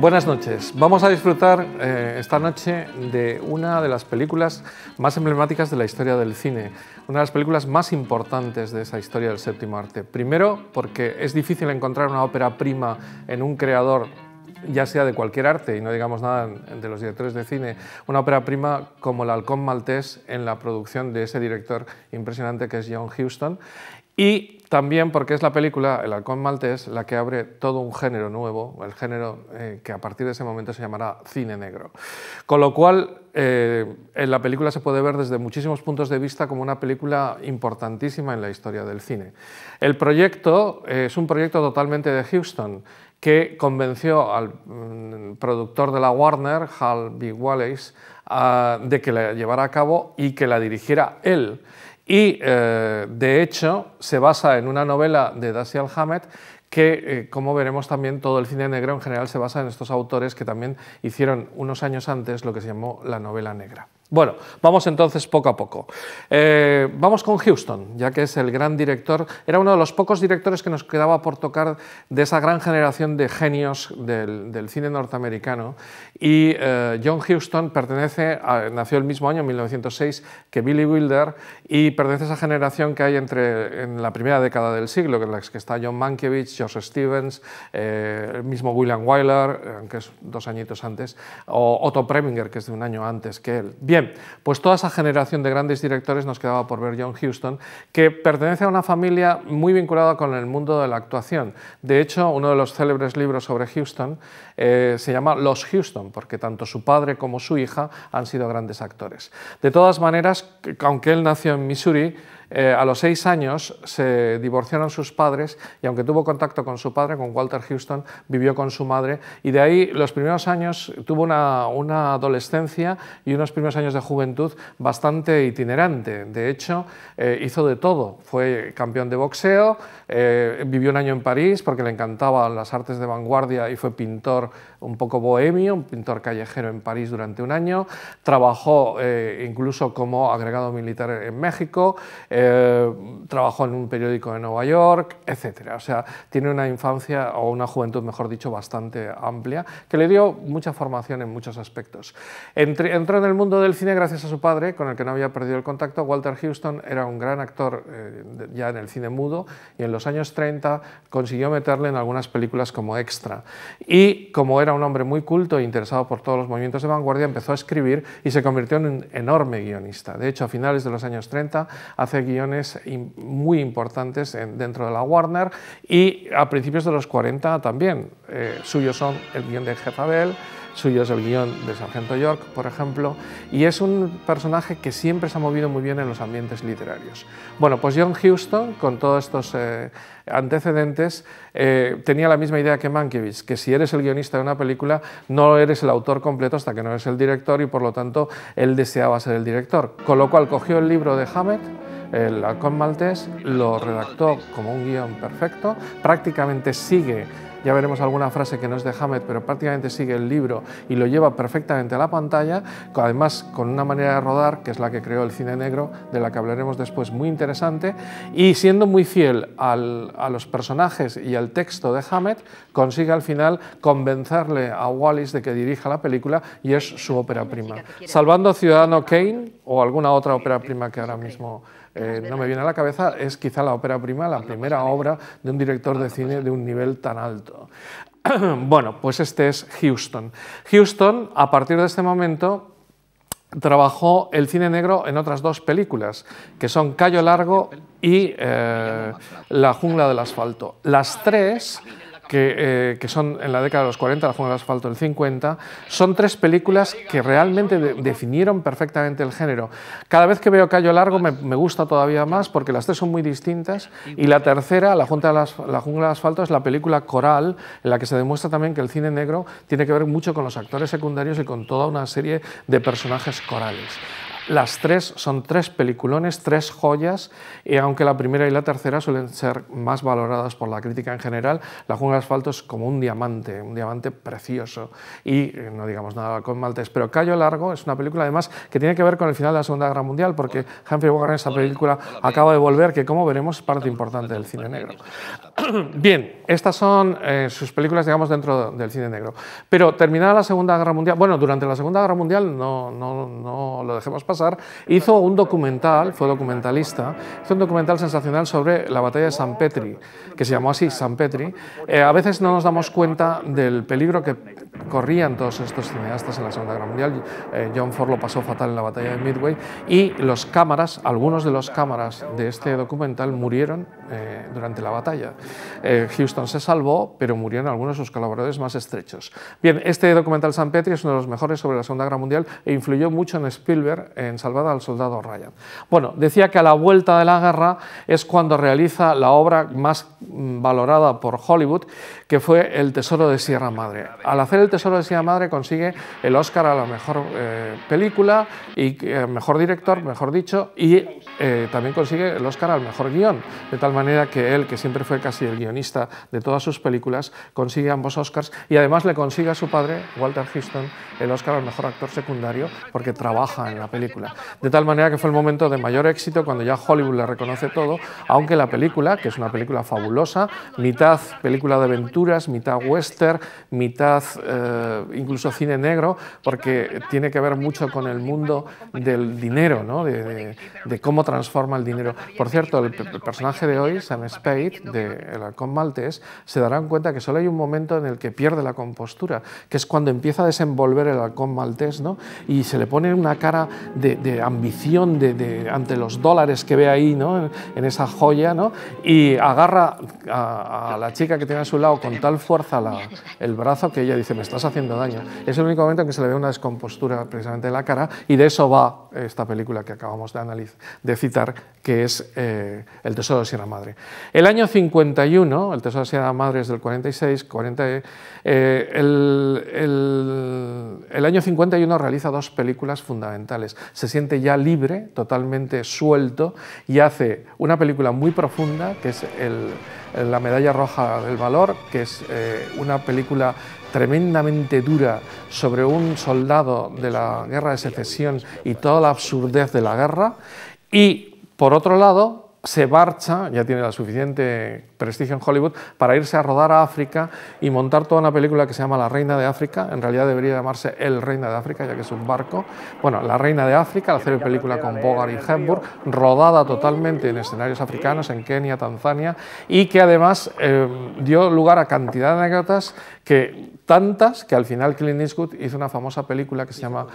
Buenas noches. Vamos a disfrutar eh, esta noche de una de las películas más emblemáticas de la historia del cine, una de las películas más importantes de esa historia del séptimo arte. Primero, porque es difícil encontrar una ópera prima en un creador ya sea de cualquier arte, y no digamos nada de los directores de cine, una ópera prima como el Halcón Maltés en la producción de ese director impresionante que es John Huston, y también porque es la película El halcón maltés la que abre todo un género nuevo, el género eh, que a partir de ese momento se llamará cine negro. Con lo cual, eh, en la película se puede ver desde muchísimos puntos de vista como una película importantísima en la historia del cine. El proyecto eh, es un proyecto totalmente de Houston que convenció al mm, productor de la Warner, Hal B. Wallace, de que la llevara a cabo y que la dirigiera él. Y eh, de hecho se basa en una novela de Dashiell Hammett que, eh, como veremos también, todo el cine negro en general se basa en estos autores que también hicieron unos años antes lo que se llamó la novela negra. Bueno, vamos entonces poco a poco. Eh, vamos con Houston, ya que es el gran director, era uno de los pocos directores que nos quedaba por tocar de esa gran generación de genios del, cine norteamericano. Y eh, John Houston pertenece, nació el mismo año, 1906, que Billy Wilder, y pertenece a esa generación que hay entre, en la primera década del siglo, es la que está John Mankiewicz, George Stevens, eh, el mismo William Wyler, aunque es dos añitos antes, o Otto Preminger, que es de un año antes que él. Bien, pues toda esa generación de grandes directores nos quedaba por ver John Huston, que pertenece a una familia muy vinculada con el mundo de la actuación. De hecho, uno de los célebres libros sobre Houston eh, se llama Los Houston, porque tanto su padre como su hija han sido grandes actores. De todas maneras, aunque él nació en Missouri, eh, a los seis años se divorciaron sus padres y aunque tuvo contacto con su padre, con Walter Houston, vivió con su madre y de ahí los primeros años tuvo una, adolescencia y unos primeros años de juventud bastante itinerante. De hecho, eh, hizo de todo. Fue campeón de boxeo, eh, vivió un año en París porque le encantaban las artes de vanguardia y fue pintor un poco bohemio, un pintor callejero en París durante un año, trabajó eh, incluso como agregado militar en México, eh, trabajó en un periódico de Nueva York, etc. O sea, tiene una infancia o una juventud, mejor dicho, bastante amplia, que le dio mucha formación en muchos aspectos. entró en el mundo del cine gracias a su padre, con el que no había perdido el contacto. Walter Houston era un gran actor eh, ya en el cine mudo y en los años 30 consiguió meterle en algunas películas como extra. Y como era era un hombre muy culto e interesado por todos los movimientos de vanguardia, empezó a escribir y se convirtió en un enorme guionista. De hecho, a finales de los años 30 hace guiones muy importantes dentro de la Warner y a principios de los 40 también. Eh, suyos son el guion de Jezabel, Suyo es el guión de Sargento York, por ejemplo, y es un personaje que siempre se ha movido muy bien en los ambientes literarios. Bueno, pues John Huston, con todos estos eh, antecedentes, eh, tenía la misma idea que Mankiewicz, que si eres el guionista de una película, no eres el autor completo hasta que no eres el director y por lo tanto él deseaba ser el director. Con lo cual cogió el libro de Hammett, el halcón maltés, lo redactó como un guión perfecto, prácticamente sigue ya veremos alguna frase que no es de Hammett, pero prácticamente sigue el libro y lo lleva perfectamente a la pantalla, además con una manera de rodar, que es la que creó el cine negro, de la que hablaremos después, muy interesante, y siendo muy fiel a los personajes y al texto de Hammett, consigue al final convencerle a Wallis de que dirija la película y es su ópera prima. Salvando Ciudadano Kane o alguna otra ópera prima que ahora mismo eh, no me viene a la cabeza, es quizá la ópera prima, la primera obra de un director de cine de un nivel tan alto. bueno, pues este es Houston. Houston, a partir de este momento, trabajó el cine negro en otras dos películas, que son Callo Largo y eh, La jungla del asfalto. Las tres eh, que, son en la década de los 40, La jungla de Asfalto del 50, son tres películas que realmente definieron perfectamente el género. Cada vez que veo Cayo Largo me, gusta todavía más porque las tres son muy distintas y la tercera, la, Junta de la Jungla del Asfalto, es la película coral en la que se demuestra también que el cine negro tiene que ver mucho con los actores secundarios y con toda una serie de personajes corales. Las tres son tres peliculones, tres joyas, y aunque la primera y la tercera suelen ser más valoradas por la crítica en general, La jungla de asfalto es como un diamante, un diamante precioso, y eh, no digamos nada con Maltés, pero Cayo Largo es una película además que tiene que ver con el final de la Segunda Guerra Mundial, porque Humphrey Bogart en esa película acaba de volver, que como veremos es parte importante del cine negro. Bien, estas son eh, sus películas, digamos, dentro del cine negro. Pero terminada la Segunda Guerra Mundial, bueno, durante la Segunda Guerra Mundial no, no, no lo dejemos pasar, hizo un documental, fue documentalista, hizo un documental sensacional sobre la batalla de San Petri, que se llamó así San Petri. Eh, a veces no nos damos cuenta del peligro que, corrían todos estos cineastas en la Segunda Guerra Mundial. Eh, John Ford lo pasó fatal en la batalla de Midway y los cámaras, algunos de los cámaras de este documental murieron eh, durante la batalla. Eh, Houston se salvó, pero murieron algunos de sus colaboradores más estrechos. Bien, este documental San Petri es uno de los mejores sobre la Segunda Guerra Mundial e influyó mucho en Spielberg en Salvada al Soldado Ryan. Bueno, decía que a la vuelta de la guerra es cuando realiza la obra más mm, valorada por Hollywood, que fue El Tesoro de Sierra Madre. Al hacer solo decía de Madre consigue el Oscar a la mejor eh, película y eh, mejor director, mejor dicho, y eh, también consigue el Oscar al mejor guión. De tal manera que él, que siempre fue casi el guionista de todas sus películas, consigue ambos Oscars y además le consigue a su padre, Walter Houston, el Oscar al mejor actor secundario porque trabaja en la película. De tal manera que fue el momento de mayor éxito cuando ya Hollywood le reconoce todo, aunque la película, que es una película fabulosa, mitad película de aventuras, mitad western, mitad eh, incluso cine negro, porque tiene que ver mucho con el mundo del dinero, de, cómo transforma el dinero. Por cierto, el, personaje de hoy, Sam Spade, de El halcón maltés, se darán cuenta que solo hay un momento en el que pierde la compostura, que es cuando empieza a desenvolver el halcón maltés ¿no? y se le pone una cara de, de ambición ante los dólares que ve ahí ¿no? en, esa joya y agarra a, la chica que tiene a su lado con tal fuerza el brazo que ella dice, estás haciendo daño. Es el único momento en que se le ve una descompostura precisamente de la cara y de eso va esta película que acabamos de, de citar, que es eh, El Tesoro de Sierra Madre. El año 51, El Tesoro de Sierra Madre es del 46, 40, eh, el, año 51 realiza dos películas fundamentales. Se siente ya libre, totalmente suelto, y hace una película muy profunda, que es el, La medalla roja del valor, que es eh, una película tremendamente dura sobre un soldado de la guerra de secesión y toda la absurdez de la guerra, y por otro lado, se marcha, ya tiene la suficiente prestigio en Hollywood, para irse a rodar a África y montar toda una película que se llama La Reina de África. En realidad debería llamarse El Reina de África, ya que es un barco. Bueno, La Reina de África, la serie película con Bogart y Hepburn, rodada totalmente en escenarios africanos, en Kenia, Tanzania, y que además eh, dio lugar a cantidad de anécdotas que tantas que al final Clint Eastwood hizo una famosa película que se llama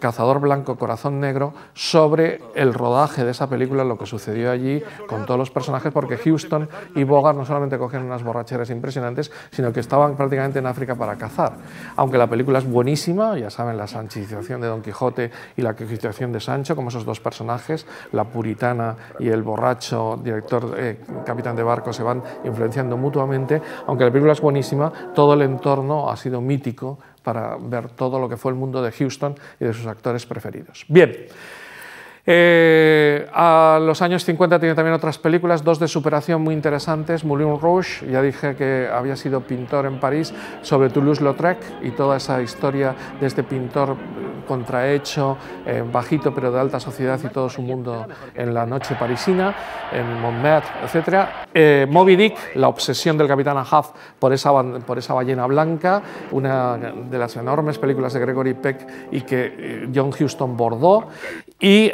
Cazador Blanco, Corazón Negro, sobre el rodaje de esa película, lo que sucedió allí, con todos los personajes, porque Houston y Bogart no solamente cogen unas borracheras impresionantes, sino que estaban prácticamente en África para cazar. Aunque la película es buenísima, ya saben, la sanchización de Don Quijote y la quijotización de Sancho, como esos dos personajes, la puritana y el borracho director, eh, capitán de barco, se van influenciando mutuamente. Aunque la película es buenísima, todo el entorno ha sido mítico para ver todo lo que fue el mundo de Houston y de sus actores preferidos. Bien. Eh, a los años 50 tiene también otras películas, dos de superación muy interesantes, Moulin Rouge, ya dije que había sido pintor en París, sobre Toulouse-Lautrec y toda esa historia de este pintor eh, contrahecho, eh, bajito pero de alta sociedad y todo su mundo en la noche parisina, en Montmartre, etc. Eh, Moby Dick, la obsesión del capitán Ahab por esa, por esa ballena blanca, una de las enormes películas de Gregory Peck y que eh, John Huston bordó. Y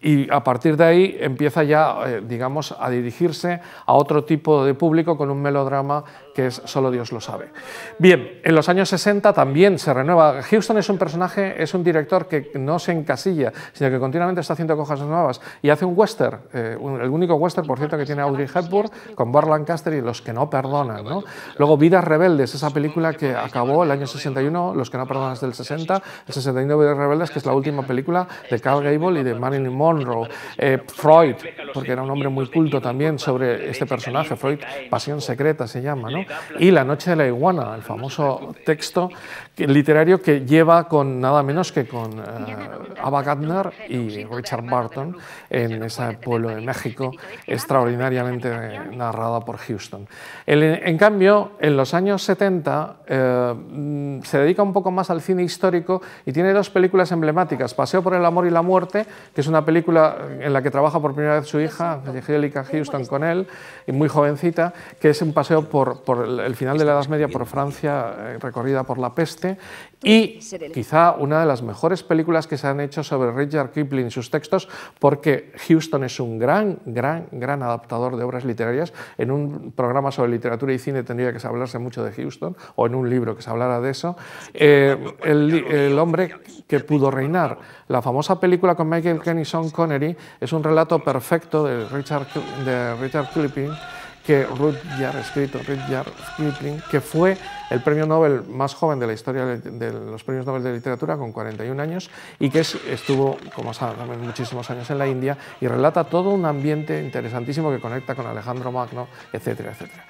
y a partir de ahí empieza ya, digamos, a dirigirse a otro tipo de público con un melodrama que es solo Dios lo sabe. Bien, en los años 60 también se renueva. Houston es un personaje, es un director que no se encasilla, sino que continuamente está haciendo cosas nuevas y hace un western, eh, el único western, por cierto, que tiene Audrey Hepburn con Burt Lancaster y Los que no perdonan. ¿no? Luego Vidas rebeldes, esa película que acabó el año 61, Los que no perdonan es del 60, el 69 Vidas rebeldes, que es la última película de Carl Gable y de Marilyn Monroe. Eh, Freud, porque era un hombre muy culto también sobre este personaje, Freud, Pasión Secreta se llama, ¿no? y La Noche de la Iguana, el famoso texto literario que lleva con nada menos que con eh, Ava y Richard Burton en ese pueblo de este México, extraordinariamente narrada por Houston. en cambio, en los años 70 eh, se dedica un poco más al cine histórico y tiene dos películas emblemáticas, Paseo por el Amor y la Muerte, que es una película en la que trabaja por primera vez su hija, Angelica Houston, con él, y muy jovencita, que es un paseo por el final de la Edad Media por Francia, eh, recorrida por la peste, y quizá una de las mejores películas que se han hecho sobre Richard Kipling y sus textos, porque Houston es un gran, gran, gran adaptador de obras literarias. En un programa sobre literatura y cine tendría que hablarse mucho de Houston, o en un libro que se hablara de eso. Eh, el, hombre que pudo reinar. La famosa película con Michael Caine Sean Connery es un relato perfecto de de Richard Kipling que Rudyard escrito, Kipling, que fue el premio Nobel más joven de la historia de los premios Nobel de literatura, con 41 años, y que estuvo, como saben, muchísimos años en la India, y relata todo un ambiente interesantísimo que conecta con Alejandro Magno, etcétera, etcétera.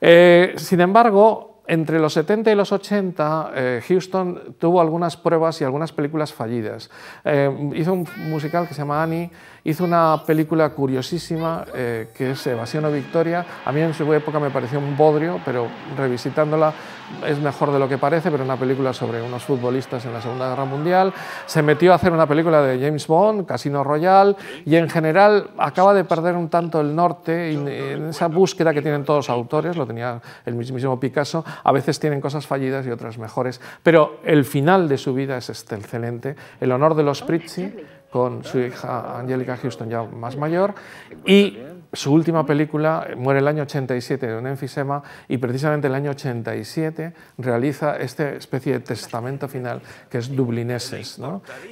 Eh, sin embargo, entre los 70 y los 80, eh, Houston tuvo algunas pruebas y algunas películas fallidas. Eh, hizo un musical que se llama Annie, hizo una película curiosísima eh, que es Evasión o Victoria. A mí en su época me pareció un bodrio, pero revisitándola es mejor de lo que parece, pero una película sobre unos futbolistas en la Segunda Guerra Mundial. Se metió a hacer una película de James Bond, Casino Royale, y en general acaba de perder un tanto el norte en esa búsqueda que tienen todos los autores, lo tenía el mismísimo Picasso, a veces tienen cosas fallidas y otras mejores, pero el final de su vida es excelente. El honor de los Pritzi, con su hija Angélica Houston, ya más mayor, y su última película muere el año 87 de un enfisema y precisamente el año 87 realiza esta especie de testamento final que es Dublineses,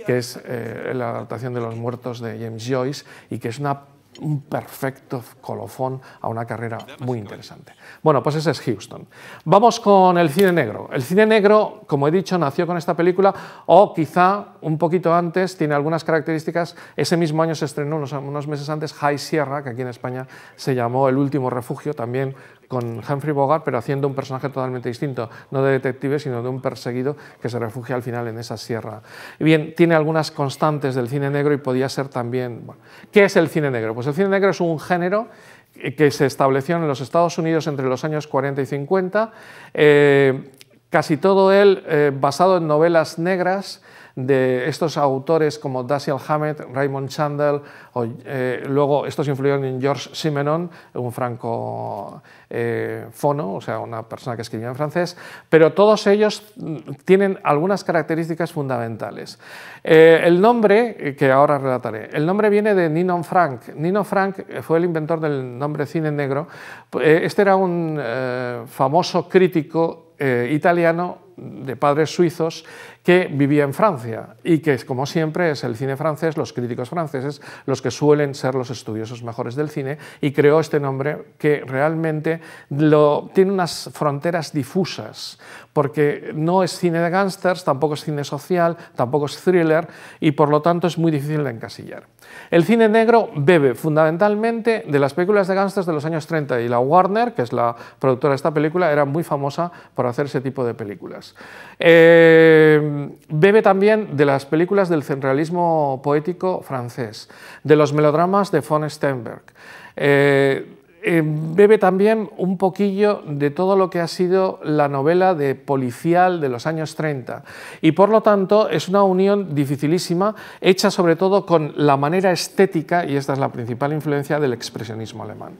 que es eh, la adaptación de Los Muertos de James Joyce y que es una un perfecto colofón a una carrera muy interesante. Bueno, pues ese es Houston. Vamos con el cine negro. El cine negro, como he dicho, nació con esta película o quizá un poquito antes, tiene algunas características. Ese mismo año se estrenó, unos, meses antes, High Sierra, que aquí en España se llamó El último refugio, también con Humphrey Bogart, pero haciendo un personaje totalmente distinto, no de detective, sino de un perseguido que se refugia al final en esa sierra. Bien, tiene algunas constantes del cine negro y podía ser también... ¿Qué es el cine negro? Pues el cine negro es un género que se estableció en los Estados Unidos entre los años 40 y 50, eh, casi todo él eh, basado en novelas negras de estos autores como Dashiell Hammett, Raymond Chandler, o, eh, luego estos influyeron en Georges Simenon, un franco eh, fono, o sea, una persona que escribía en francés, pero todos ellos mm, tienen algunas características fundamentales. Eh, el nombre, que ahora relataré, el nombre viene de Nino Frank. Nino Frank fue el inventor del nombre cine negro. Este era un famoso crítico italiano de padres suizos que vivía en Francia y que, como siempre, es el cine francés, los críticos franceses, los que suelen ser los estudiosos mejores del cine, y creó este nombre que realmente tiene unas fronteras difusas, porque no es cine de gángsters, tampoco es cine social, tampoco es thriller, y por lo tanto es muy difícil de encasillar. El cine negro bebe fundamentalmente de las películas de gángsters de los años 30, y la Warner, que es la productora de esta película, era muy famosa por hacer ese tipo de películas. Eh, Em, bebe también de las películas del centralismo poético francés, de los melodramas de von Steinberg, eh, eh, bebe también un poquillo de todo lo que ha sido la novela de policial de los años 30 y por lo tanto es una unión dificilísima hecha sobre todo con la manera estética y esta es la principal influencia del expresionismo alemán.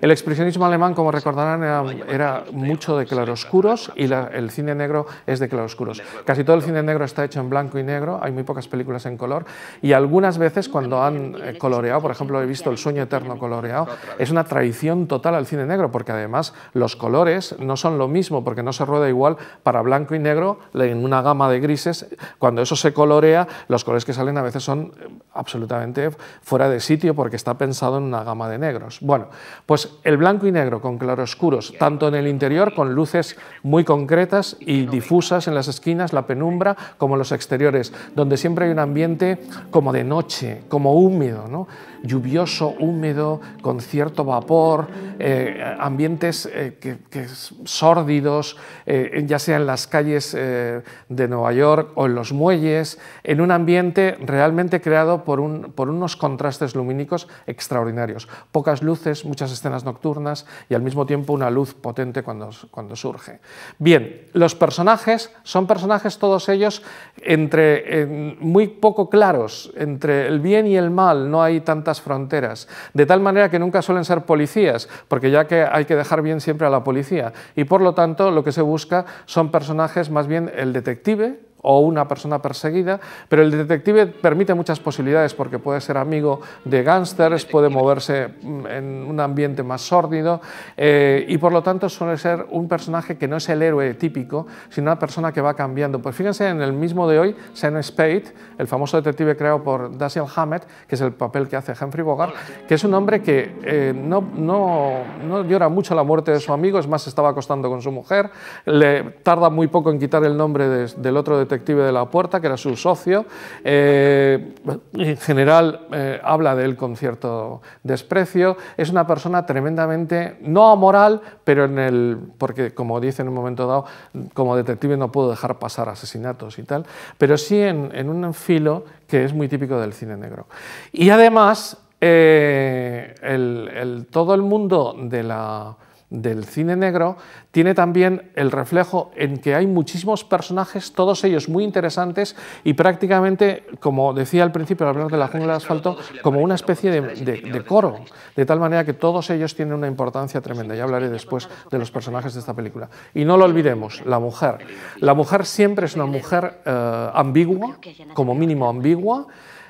El expresionismo alemán como recordarán era, mucho de claroscuros y el cine negro es de claroscuros. Casi todo el cine negro está hecho en blanco y negro, hay muy pocas películas en color y algunas veces cuando han eh, coloreado, por ejemplo he visto El sueño eterno coloreado, es una tradición total al cine negro, porque además los colores no son lo mismo, porque no se rueda igual para blanco y negro en una gama de grises. Cuando eso se colorea, los colores que salen a veces son eh, absolutamente fuera de sitio porque está pensado en una gama de negros. Bueno, pues el blanco y negro con claroscuros, tanto en el interior con luces muy concretas y difusas en las esquinas, la penumbra, como en los exteriores, donde siempre hay un ambiente como de noche, como húmedo, ¿no? lluvioso, húmedo, con cierto vapor eh, ambientes eh, que, sórdidos, eh, ya sea en las calles de Nueva York o en los muelles, en un ambiente realmente creado por, un, por unos contrastes lumínicos extraordinarios. Pocas luces, muchas escenas nocturnas y al mismo tiempo una luz potente cuando, cuando surge. Bien, los personajes son personajes todos ellos entre muy poco claros, entre el bien y el mal, no hay tantas fronteras, de tal manera que nunca suelen ser policías, porque ya que hay que dejar bien siempre a la policía. Y por lo tanto, lo que se busca son personajes más bien el detective, o una persona perseguida, pero el detective permite muchas posibilidades porque puede ser amigo de gángsters, puede moverse mm, en un ambiente más sórdido eh, y por lo tanto suele ser un personaje que no es el héroe típico, sino una persona que va cambiando. Pues fíjense en el mismo de hoy, Sam Spade, el famoso detective creado por Dashiell Hammett, que es el papel que hace Henry Bogart, que es un hombre que eh, no, no, no llora mucho la muerte de su amigo, es más, estaba acostando con su mujer, le tarda muy poco en quitar el nombre del otro detective detective de la puerta, que era su socio. Eh, en general eh, habla de él con cierto desprecio. Es una persona tremendamente, no amoral, pero en el, porque como dice en un momento dado, como detective no puedo dejar pasar asesinatos y tal, pero sí en, un filo que es muy típico del cine negro. Y además, eh, el, todo el mundo de la del cine negro, tiene también el reflejo en que hay muchísimos personajes, todos ellos muy interesantes y prácticamente, como decía al principio al hablar de la jungla de asfalto, como una especie de, de coro, de tal manera que todos ellos tienen una importancia tremenda. Ya hablaré después de los personajes de esta película. Y no lo olvidemos, la mujer. La mujer siempre es una mujer eh, ambigua, como mínimo ambigua.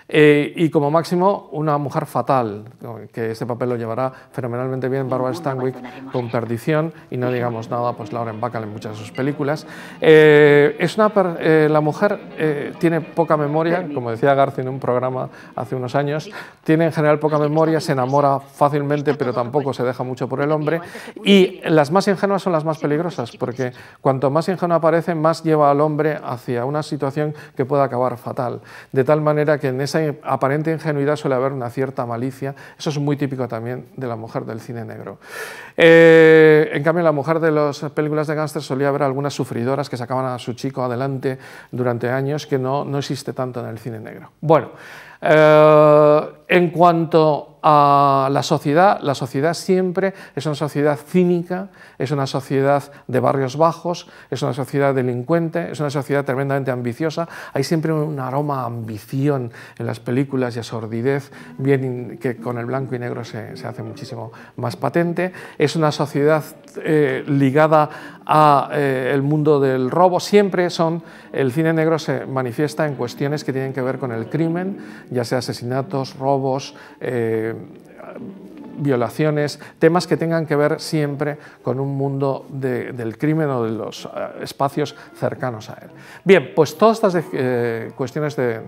Eh, y como máximo, una mujer fatal, que ese papel lo llevará fenomenalmente bien Barbara Stanwyck con Perdición y no digamos nada, pues Lauren Bacall en muchas de sus películas. Eh, es una eh, la mujer tiene poca memoria, como decía García en un programa hace unos años, tiene en general poca memoria, se enamora fácilmente, pero tampoco se deja mucho por el hombre. Y las más ingenuas son las más peligrosas, porque cuanto más ingenua aparece, más lleva al hombre hacia una situación que pueda acabar fatal. De tal manera que en esa aparente ingenuidad suele haber una cierta malicia. Eso es muy típico también de la mujer del cine negro. Eh, en cambio, la mujer de las películas de gángster solía haber algunas sufridoras que sacaban a su chico adelante durante años, que no, no existe tanto en el cine negro. Bueno, eh, en cuanto a la sociedad, la sociedad siempre es una sociedad cínica, es una sociedad de barrios bajos, es una sociedad delincuente, es una sociedad tremendamente ambiciosa. Hay siempre un aroma a ambición en las películas y a sordidez, bien que con el blanco y negro se, hace muchísimo más patente. Es una sociedad eh, ligada al eh, el mundo del robo. Siempre son, el cine negro se manifiesta en cuestiones que tienen que ver con el crimen, ya sea asesinatos, robos, robos, eh, violaciones, temas que tengan que ver siempre con un mundo del crimen o de los eh, espacios cercanos a él. Bien, pues todas estas eh, cuestiones de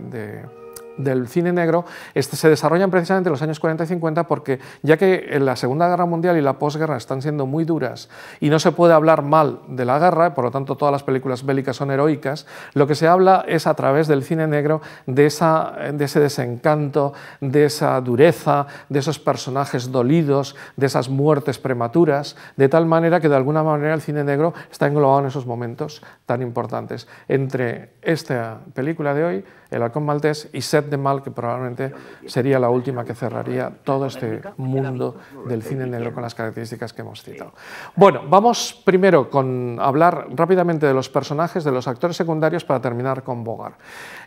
del cine negro este, se desarrollan precisamente en los años 40 y 50 porque ya que la Segunda Guerra Mundial y la posguerra están siendo muy duras y no se puede hablar mal de la guerra, por lo tanto todas las películas bélicas son heroicas, lo que se habla es a través del cine negro de, esa, de ese desencanto, de esa dureza, de esos personajes dolidos, de esas muertes prematuras, de tal manera que de alguna manera el cine negro está englobado en esos momentos tan importantes. Entre esta película de hoy, El halcón maltés y Set de Mal, que probablemente sería la última que cerraría todo este mundo del cine negro con las características que hemos citado. Bueno, vamos primero con hablar rápidamente de los personajes, de los actores secundarios, para terminar con Bogart.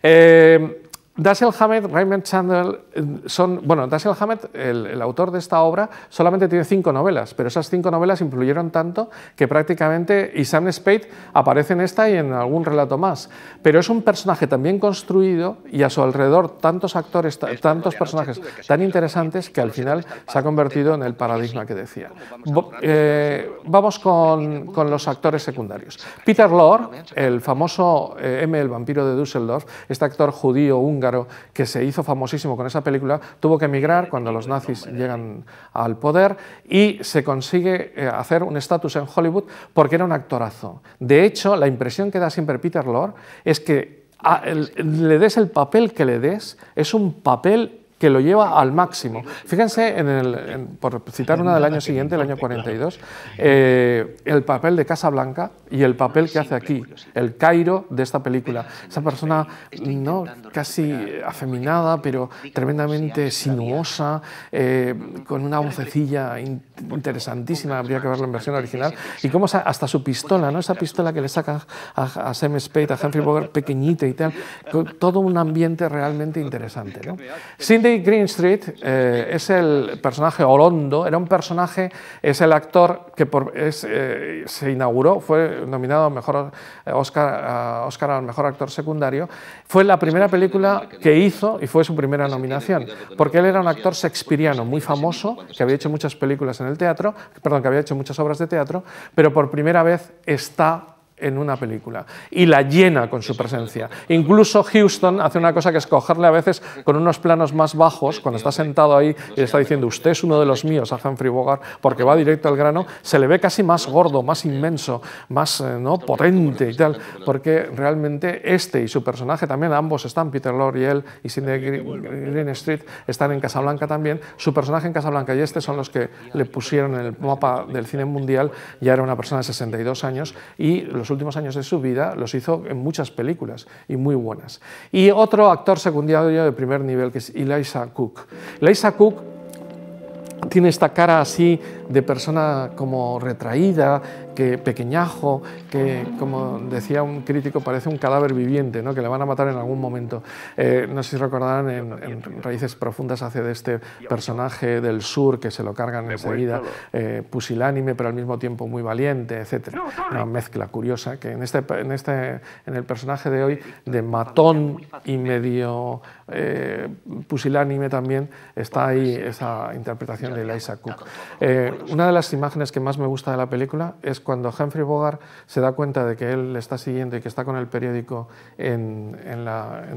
Eh, Dashiell Hammett, Raymond Chandler, eh, son, bueno, Dashiell Hammett, el, autor de esta obra, solamente tiene cinco novelas, pero esas cinco novelas influyeron tanto que prácticamente y Sam Spade aparece en esta y en algún relato más. Pero es un personaje tan bien construido y a su alrededor tantos actores, tantos personajes tan interesantes que al final se ha convertido en el paradigma que decía. Eh, vamos con, con, los actores secundarios. Peter Lorre, el famoso eh, M, el vampiro de Düsseldorf, este actor judío húngaro, que se hizo famosísimo con esa película, tuvo que emigrar cuando los nazis llegan al poder y se consigue eh, hacer un estatus en Hollywood porque era un actorazo. De hecho, la impresión que da siempre Peter Lorre es que ah, le des el papel que le des, es un papel que lo lleva al máximo. Fíjense, en el, por citar una del año siguiente, el año 42, eh, el papel de Casa Blanca y el papel que hace aquí, el Cairo de esta película. Esa persona no casi afeminada, pero tremendamente sinuosa, eh, con una vocecilla interesantísima, habría que verla en versión original, y cómo hasta su pistola, ¿no? esa pistola que le saca a, Sam Spade, a Humphrey Bogart, pequeñita y tal, todo un ambiente realmente interesante. ¿no? Green Street eh, es el personaje Orondo, era un personaje, es el actor que eh, se inauguró, fue nominado mejor eh, Oscar, Oscar al mejor actor secundario. Fue la primera película que hizo y fue su primera nominación, porque él era un actor shakespeariano muy famoso, que había hecho muchas películas en el teatro, perdón, que había hecho muchas obras de teatro, pero por primera vez está en una película y la llena con su presencia. Incluso Houston hace una cosa que es cogerle a veces con unos planos más bajos, cuando está sentado ahí y le está diciendo, usted es uno de los míos a Humphrey Bogart, porque va directo al grano, se le ve casi más gordo, más inmenso, más eh, ¿no? potente y tal, porque realmente este y su personaje también, ambos están, Peter Lorre y él, y Cindy Green Street, están en Casablanca también, su personaje en Casablanca y este son los que le pusieron en el mapa del cine mundial, ya era una persona de 62 años y los últimos años de su vida los hizo en muchas películas y muy buenas. Y otro actor secundario de primer nivel, que es Eliza Cook. Eliza Cook tiene esta cara así de persona como retraída, que pequeñajo, que como decía un crítico parece un cadáver viviente, ¿no? que le van a matar en algún momento. Eh, no sé si recordarán, en, Raíces Profundas hace de este personaje del sur que se lo cargan enseguida, eh, pusilánime pero al mismo tiempo muy valiente, etc. Una mezcla curiosa que en, este, en, este, en el personaje de hoy, de matón y ¿eh? medio eh, pusilánime también está ahí esa interpretación de Eliza Cook. Eh, una de las imágenes que más me gusta de la película es cuando Humphrey Bogart se da cuenta de que él le está siguiendo y que está con el periódico en, en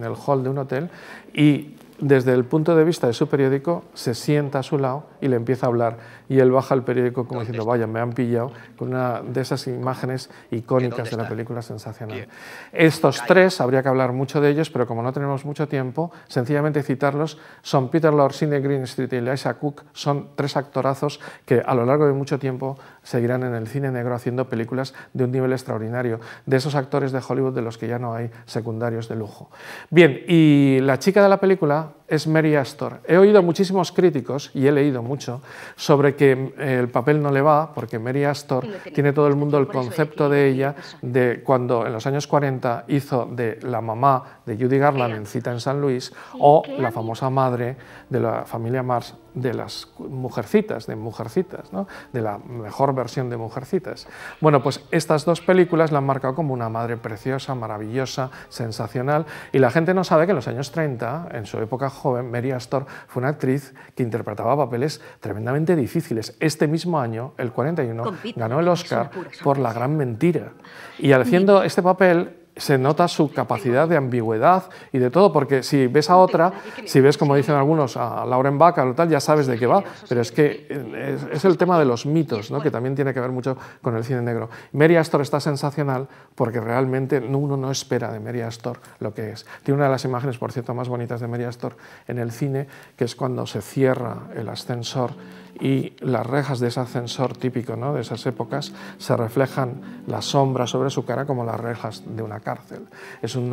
el hall de un hotel y desde el punto de vista de su periódico, se sienta a su lado y le empieza a hablar. Y él baja el periódico como diciendo, vaya, me han pillado, con una de esas imágenes icónicas de la película sensacional. Estos tres, habría que hablar mucho de ellos, pero como no tenemos mucho tiempo, sencillamente citarlos, son Peter Sydney Greenstreet y Eliza Cook, son tres actorazos que a lo largo de mucho tiempo seguirán en el cine negro haciendo películas de un nivel extraordinario, de esos actores de Hollywood de los que ya no hay secundarios de lujo. Bien, y la chica de la película, Gracias es Mary Astor. He oído muchísimos críticos, y he leído mucho, sobre que eh, el papel no le va, porque Mary Astor tiene todo el mundo el concepto de ella, de cuando en los años 40 hizo de la mamá de Judy Garland en Cita en San Luis, o la famosa madre de la familia Mars de las mujercitas, de mujercitas, de la mejor versión de mujercitas. Bueno, pues estas dos películas la han marcado como una madre preciosa, maravillosa, sensacional, y la gente no sabe que en los años 30, en su época joven, Mary Astor fue una actriz que interpretaba papeles tremendamente difíciles. Este mismo año, el 41, ganó el Oscar por La Gran Mentira. Y al haciendo este papel, se nota su capacidad de ambigüedad y de todo, porque si ves a otra, si ves, como dicen algunos, a Lauren Bacall o tal, ya sabes de qué va, pero es que es, el tema de los mitos, ¿no? que también tiene que ver mucho con el cine negro. Mary Astor está sensacional porque realmente uno no espera de Mary Astor lo que es. Tiene una de las imágenes, por cierto, más bonitas de Mary Astor en el cine, que es cuando se cierra el ascensor y las rejas de ese ascensor típico ¿no? de esas épocas se reflejan las sombras sobre su cara como las rejas de una cárcel. Es un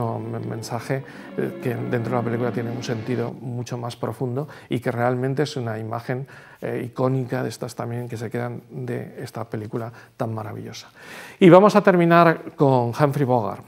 mensaje eh, que dentro de la película tiene un sentido mucho más profundo y que realmente es una imagen eh, icónica de estas también que se quedan de esta película tan maravillosa. Y vamos a terminar con Humphrey Bogart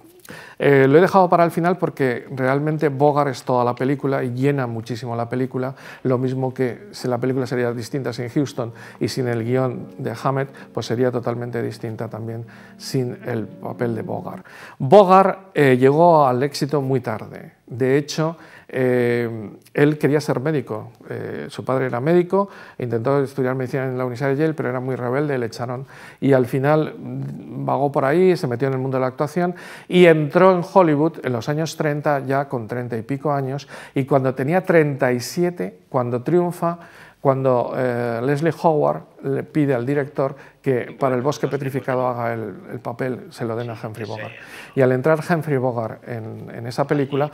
eh, lo he dejado para el final porque realmente Bogart es toda la película y llena muchísimo la película, lo mismo que si la película sería distinta sin Houston y sin el guión de Hammett, pues sería totalmente distinta también sin el papel de Bogart. Bogart eh, llegó al éxito muy tarde. De hecho, eh, él quería ser médico, eh, su padre era médico, intentó estudiar medicina en la Universidad de Yale, pero era muy rebelde, le echaron y al final mm, vagó por ahí, se metió en el mundo de la actuación y entró en Hollywood en los años 30, ya con 30 y pico años, y cuando tenía 37, cuando triunfa, cuando eh, Leslie Howard le pide al director que para el bosque petrificado haga el, papel, se lo den a Humphrey Bogart. Y al entrar Humphrey Bogart en, esa película,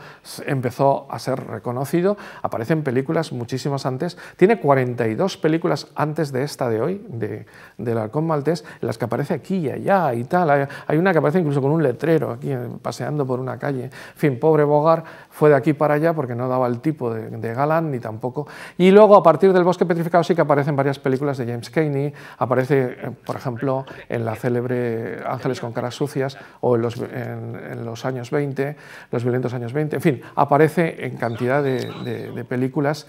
empezó a ser reconocido, aparecen películas muchísimas antes, tiene 42 películas antes de esta de hoy, de, del Halcón Maltés, en las que aparece aquí y allá y tal, hay, una que aparece incluso con un letrero aquí, eh, paseando por una calle, en fin, pobre Bogart fue de aquí para allá porque no daba el tipo de, galán ni tampoco, y luego a partir del bosque petrificado sí que aparecen varias películas de James aparece, eh, por ejemplo, en la célebre Ángeles con caras sucias o en los, años 20, los violentos años 20, en fin, aparece en cantidad de, películas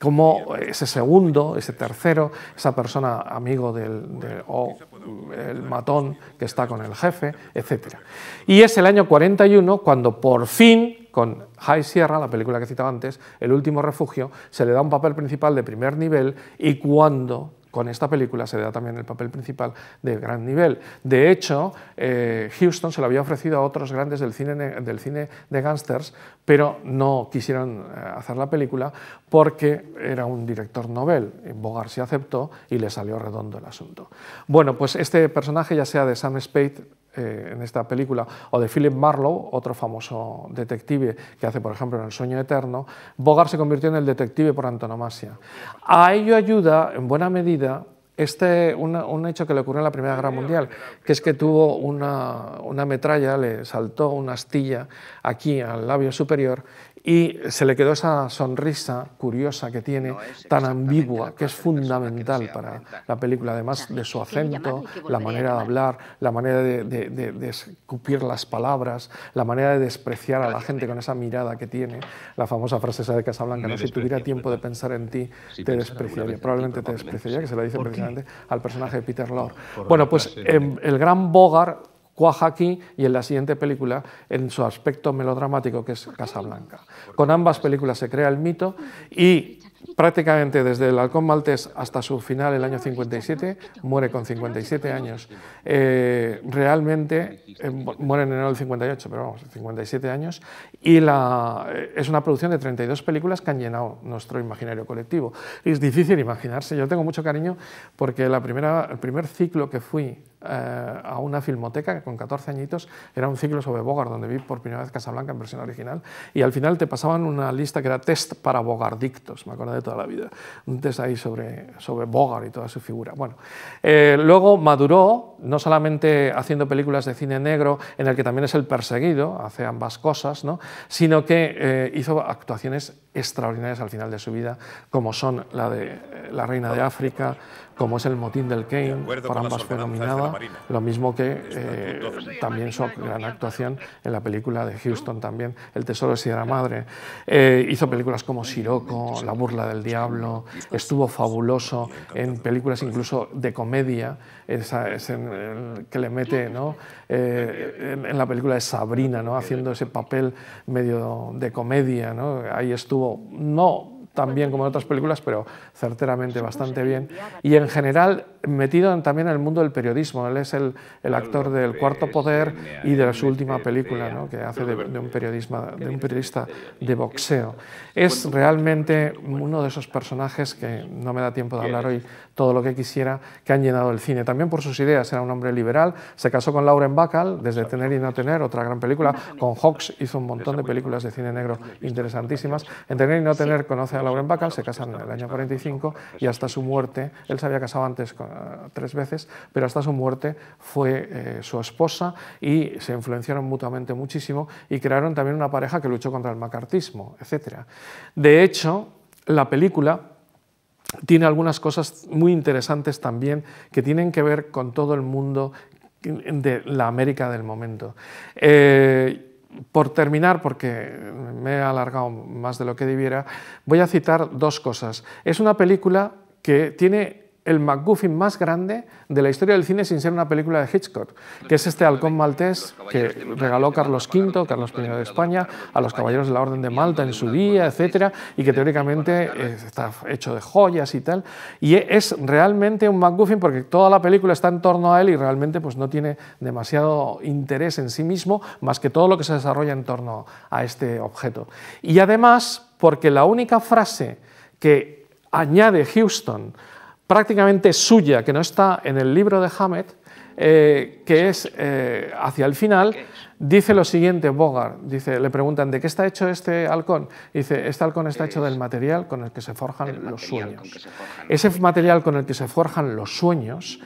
como ese segundo, ese tercero, esa persona amigo del, el matón que está con el jefe, etc. Y es el año 41 cuando por fin, con High Sierra, la película que citaba antes, El último refugio, se le da un papel principal de primer nivel y cuando con esta película se da también el papel principal de gran nivel. De hecho, eh, Houston se lo había ofrecido a otros grandes del cine, del cine de gángsters, pero no quisieron eh, hacer la película porque era un director novel. Bogart se aceptó y le salió redondo el asunto. Bueno, pues este personaje, ya sea de Sam Spade, eh, en esta película, o de Philip Marlowe, otro famoso detective que hace, por ejemplo, en El sueño eterno, Bogart se convirtió en el detective por antonomasia. A ello ayuda, en buena medida, este, un hecho que le ocurrió en la Primera Guerra Mundial, que es que tuvo una, una metralla, le saltó una astilla aquí al labio superior y se le quedó esa sonrisa curiosa que tiene, tan ambigua, que es fundamental para la película, además de su acento, la manera de hablar, la manera de, escupir las palabras, la manera de despreciar a la gente con esa mirada que tiene, la famosa frase esa de Casablanca, no, si tuviera tiempo de pensar en ti, te despreciaría, probablemente te despreciaría, que se la dice precisamente al personaje de Peter Lorre. Bueno, pues em, el gran Bogart cuaja y en la siguiente película en su aspecto melodramático que es Casablanca. Con ambas películas se crea el mito y Prácticamente desde el halcón maltés hasta su final, el año 57, muere con 57 años. Eh, realmente eh, muere en enero del 58, pero vamos, 57 años. Y la, eh, es una producción de 32 películas que han llenado nuestro imaginario colectivo. Es difícil imaginarse, yo tengo mucho cariño porque la primera, el primer ciclo que fui a una filmoteca con 14 añitos era un ciclo sobre Bogart, donde vi por primera vez Casablanca en versión original. Y al final te pasaban una lista que era test para Bogardictos, me acuerdo de toda la vida. Un test ahí sobre, sobre Bogart y toda su figura. Bueno, eh, luego maduró, no solamente haciendo películas de cine negro, en el que también es el perseguido, hace ambas cosas, ¿no? sino que eh, hizo actuaciones extraordinarias al final de su vida, como son la de eh, La Reina de África como es el motín del Kane, para ambas fue lo mismo que eh, también su gran actuación en la película de Houston también, El Tesoro de Sierra Madre. Eh, hizo películas como Siroco, La Burla del Diablo, estuvo fabuloso en películas incluso de comedia, es que le mete eh, en, la película de Sabrina, haciendo ese papel medio de comedia, ahí estuvo, no tan bien como en otras películas, pero certeramente bastante bien. Y en general metido también en el mundo del periodismo. Él es el, actor del Cuarto Poder y de su última película, que hace de, un de un periodista de boxeo. Es realmente uno de esos personajes que no me da tiempo de hablar hoy todo lo que quisiera, que han llenado el cine. También por sus ideas, era un hombre liberal, se casó con Lauren Bacall, desde Tener y No Tener, otra gran película, con Hawks hizo un montón de películas de cine negro interesantísimas. En Tener y No Tener conoce a Lauren Bacall, se casan en el año 45 y hasta su muerte, él se había casado antes con tres veces, pero hasta su muerte fue eh, su esposa y se influenciaron mutuamente muchísimo y crearon también una pareja que luchó contra el macartismo, etc. De hecho, la película tiene algunas cosas muy interesantes también que tienen que ver con todo el mundo de la América del momento. Eh, por terminar, porque me he alargado más de lo que debiera, voy a citar dos cosas. Es una película que tiene el MacGuffin más grande de la historia del cine sin ser una película de Hitchcock, que es este halcón maltés que regaló Carlos V, Carlos I de España, a los caballeros de la Orden de Malta en su día, etcétera, y que teóricamente eh, está hecho de joyas y tal, y es realmente un MacGuffin porque toda la película está en torno a él y realmente pues no tiene demasiado interés en sí mismo más que todo lo que se desarrolla en torno a este objeto. Y además, porque la única frase que añade Houston prácticamente suya, que no está en el libro de Hammett, eh, que es eh, hacia el final, dice lo siguiente Bogart, dice, le preguntan, ¿de qué está hecho este halcón? dice, este halcón está hecho del material con el que se forjan los sueños. Ese material con el que se forjan los sueños,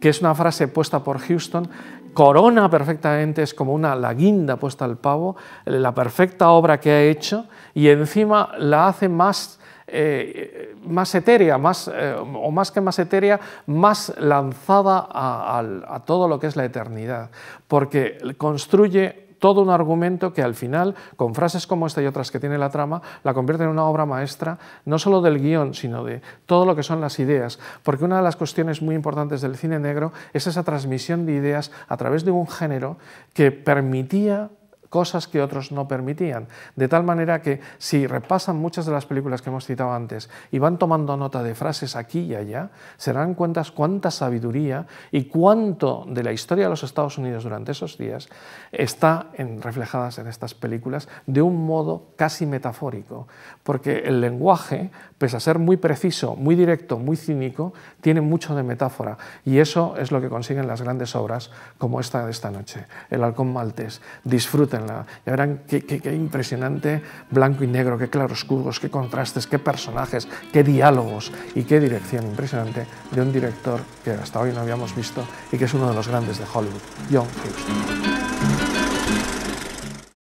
que es una frase puesta por Houston, corona perfectamente, es como una laguinda guinda puesta al pavo, la perfecta obra que ha hecho y encima la hace más eh, más etérea, más, eh, o más que más etérea, más lanzada a, todo lo que es la eternidad, porque construye todo un argumento que al final, con frases como esta y otras que tiene la trama, la convierte en una obra maestra, no solo del guión, sino de todo lo que son las ideas. Porque una de las cuestiones muy importantes del cine negro es esa transmisión de ideas a través de un género que permitía cosas que otros no permitían. De tal manera que si repasan muchas de las películas que hemos citado antes y van tomando nota de frases aquí y allá, se dan cuenta cuánta sabiduría y cuánto de la historia de los Estados Unidos durante esos días está en, reflejadas en estas películas de un modo casi metafórico, porque el lenguaje, pese a ser muy preciso, muy directo, muy cínico, tiene mucho de metáfora y eso es lo que consiguen las grandes obras como esta de esta noche, El halcón maltés. Disfruten ya verán qué, impresionante blanco y negro, qué claroscuros, qué contrastes, qué personajes, qué diálogos y qué dirección impresionante de un director que hasta hoy no habíamos visto y que es uno de los grandes de Hollywood, John Huston